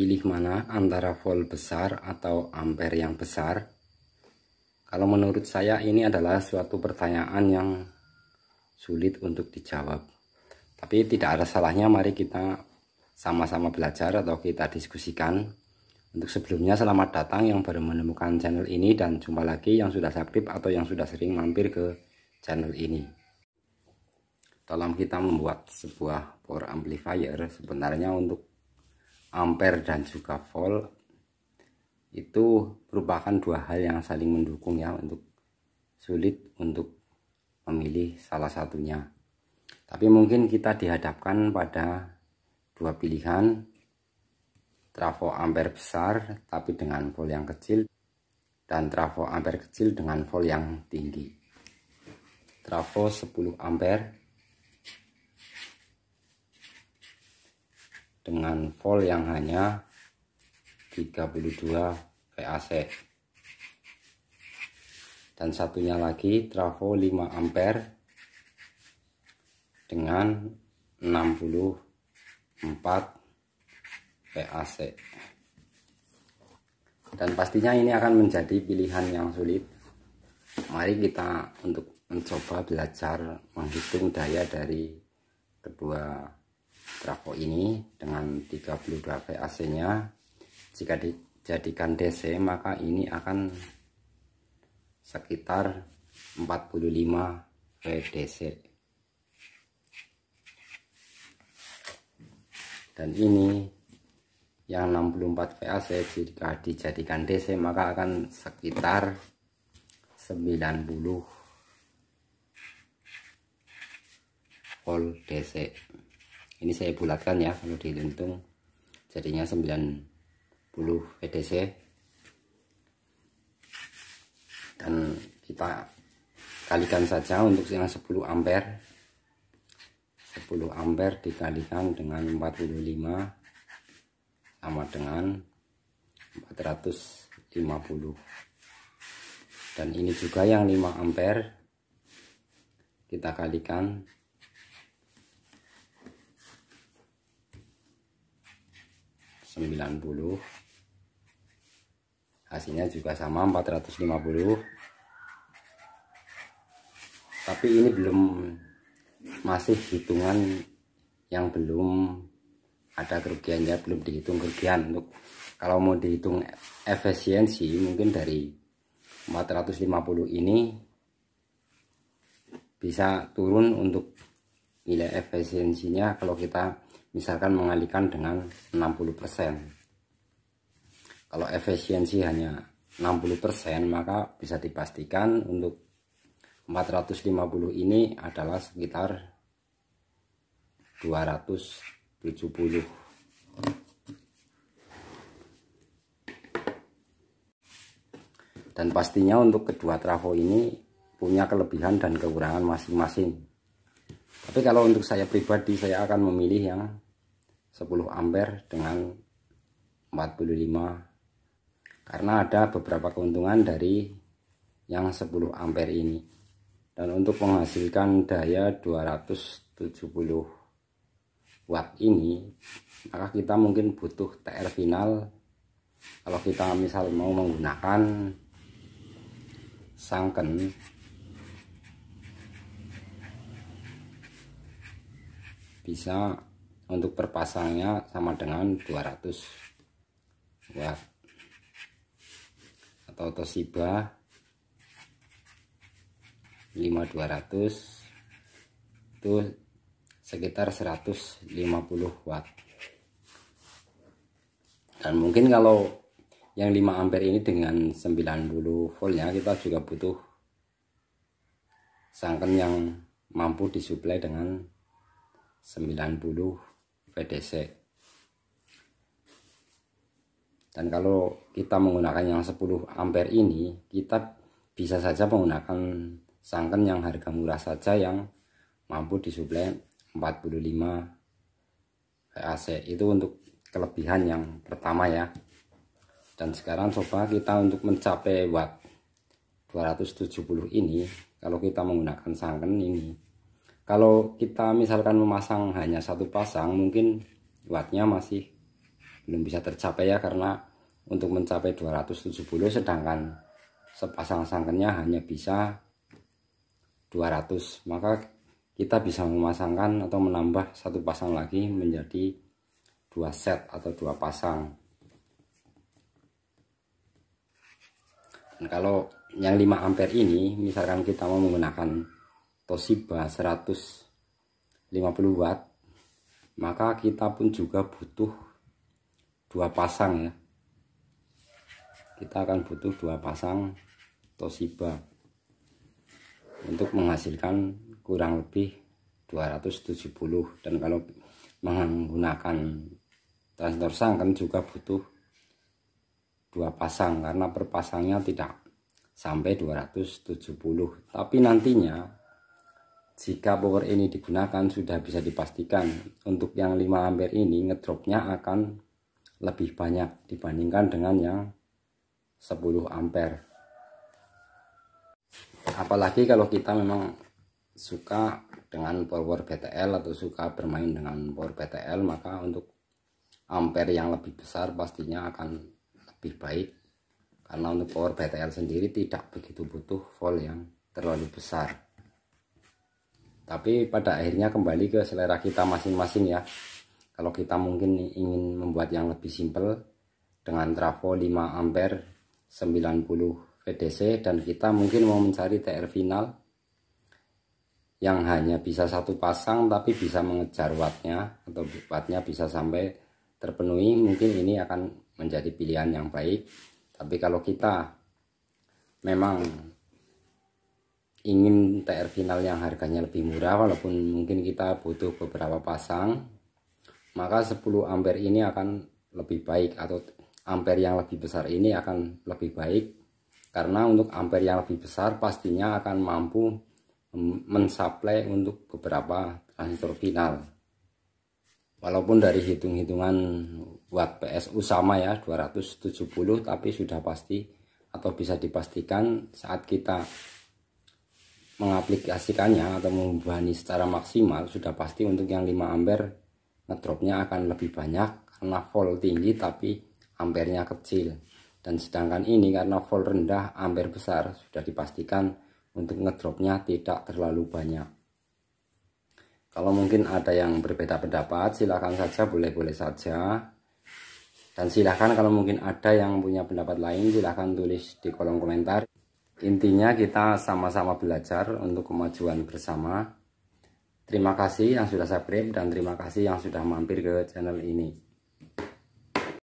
pilih mana antara volt besar atau ampere yang besar? Kalau menurut saya ini adalah suatu pertanyaan yang sulit untuk dijawab. Tapi tidak ada salahnya mari kita sama-sama belajar atau kita diskusikan. Untuk sebelumnya selamat datang yang baru menemukan channel ini dan jumpa lagi yang sudah subscribe atau yang sudah sering mampir ke channel ini. Tolong kita membuat sebuah power amplifier sebenarnya untuk ampere dan juga volt itu merupakan dua hal yang saling mendukung ya untuk sulit untuk memilih salah satunya tapi mungkin kita dihadapkan pada dua pilihan trafo ampere besar tapi dengan volt yang kecil dan trafo ampere kecil dengan volt yang tinggi trafo 10 ampere dengan volt yang hanya 32 VAC dan satunya lagi trafo 5 ampere dengan 64 VAC dan pastinya ini akan menjadi pilihan yang sulit mari kita untuk mencoba belajar menghitung daya dari kedua trafo ini dengan 32 ac nya jika dijadikan DC maka ini akan sekitar 45 VDC dan ini yang 64 VAC jika dijadikan DC maka akan sekitar 90 volt DC ini saya bulatkan ya kalau dihitung jadinya 90 VDC dan kita kalikan saja untuk yang 10 ampere 10 ampere dikalikan dengan 45 sama dengan 450 dan ini juga yang 5 ampere kita kalikan 490 hasilnya juga sama 450 tapi ini belum masih hitungan yang belum ada kerugiannya belum dihitung kerugian untuk kalau mau dihitung efisiensi mungkin dari 450 ini bisa turun untuk nilai efisiensinya kalau kita misalkan mengalihkan dengan 60% kalau efisiensi hanya 60% maka bisa dipastikan untuk 450 ini adalah sekitar 270 dan pastinya untuk kedua trafo ini punya kelebihan dan kekurangan masing-masing tapi kalau untuk saya pribadi saya akan memilih yang 10 ampere dengan 45 karena ada beberapa keuntungan dari yang 10 ampere ini dan untuk menghasilkan daya 270 watt ini maka kita mungkin butuh TR final kalau kita misal mau menggunakan sangken bisa untuk perpasangnya sama dengan 200 watt atau Toshiba 5200 itu sekitar 150 watt dan mungkin kalau yang 5 ampere ini dengan 90 volt ya kita juga butuh sangken yang mampu disuplai dengan 90 VDC dan kalau kita menggunakan yang 10 ampere ini kita bisa saja menggunakan sangken yang harga murah saja yang mampu disuplai 45 VAC itu untuk kelebihan yang pertama ya dan sekarang coba kita untuk mencapai watt 270 ini kalau kita menggunakan sangken ini kalau kita misalkan memasang hanya satu pasang mungkin wattnya masih belum bisa tercapai ya karena untuk mencapai 270 sedangkan sepasang sangkernya hanya bisa 200 maka kita bisa memasangkan atau menambah satu pasang lagi menjadi dua set atau dua pasang dan kalau yang 5 ampere ini misalkan kita mau menggunakan Toshiba 150 watt maka kita pun juga butuh dua pasang ya kita akan butuh dua pasang Toshiba untuk menghasilkan kurang lebih 270 dan kalau menggunakan transistor kan juga butuh dua pasang karena per pasangnya tidak sampai 270 tapi nantinya jika power ini digunakan sudah bisa dipastikan untuk yang 5 ampere ini ngedropnya akan lebih banyak dibandingkan dengan yang 10 ampere apalagi kalau kita memang suka dengan power BTL atau suka bermain dengan power BTL maka untuk ampere yang lebih besar pastinya akan lebih baik karena untuk power BTL sendiri tidak begitu butuh volt yang terlalu besar tapi pada akhirnya kembali ke selera kita masing-masing ya kalau kita mungkin ingin membuat yang lebih simpel dengan trafo 5 ampere 90 VDC dan kita mungkin mau mencari TR final yang hanya bisa satu pasang tapi bisa mengejar wattnya atau wattnya bisa sampai terpenuhi mungkin ini akan menjadi pilihan yang baik tapi kalau kita memang ingin TR final yang harganya lebih murah walaupun mungkin kita butuh beberapa pasang maka 10 ampere ini akan lebih baik atau ampere yang lebih besar ini akan lebih baik karena untuk ampere yang lebih besar pastinya akan mampu mensuplai untuk beberapa transistor final walaupun dari hitung-hitungan watt PSU sama ya 270 tapi sudah pasti atau bisa dipastikan saat kita mengaplikasikannya atau membebani secara maksimal sudah pasti untuk yang 5 ampere ngedropnya akan lebih banyak karena volt tinggi tapi ampernya kecil dan sedangkan ini karena volt rendah amper besar sudah dipastikan untuk ngedropnya tidak terlalu banyak kalau mungkin ada yang berbeda pendapat silahkan saja boleh-boleh saja dan silahkan kalau mungkin ada yang punya pendapat lain silahkan tulis di kolom komentar Intinya kita sama-sama belajar untuk kemajuan bersama. Terima kasih yang sudah subscribe dan terima kasih yang sudah mampir ke channel ini.